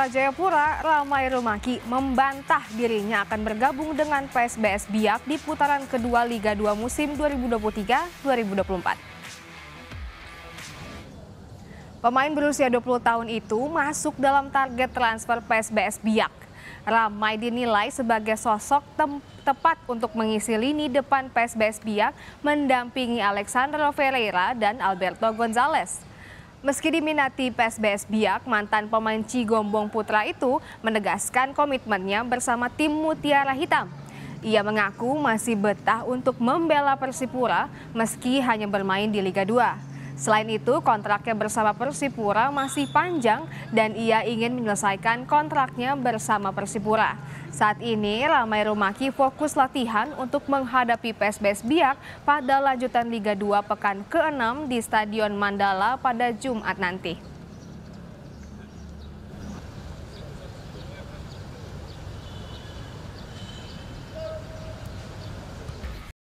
Persipura Jayapura, Ramai Rumaki membantah dirinya akan bergabung dengan PSBS Biak di putaran kedua Liga 2 musim 2023-2024. Pemain berusia 20 tahun itu masuk dalam target transfer PSBS Biak. Ramai dinilai sebagai sosok tepat untuk mengisi lini depan PSBS Biak mendampingi Alexander Ferreira dan Alberto Gonzalez. Meski diminati PSBS Biak, mantan pemain Cigombong Putra itu menegaskan komitmennya bersama tim Mutiara Hitam. Ia mengaku masih betah untuk membela Persipura meski hanya bermain di Liga 2. Selain itu, kontraknya bersama Persipura masih panjang dan ia ingin menyelesaikan kontraknya bersama Persipura. Saat ini, Ramai Rumaki fokus latihan untuk menghadapi PSBS Biak pada lanjutan Liga 2 pekan ke-6 di Stadion Mandala pada Jumat nanti.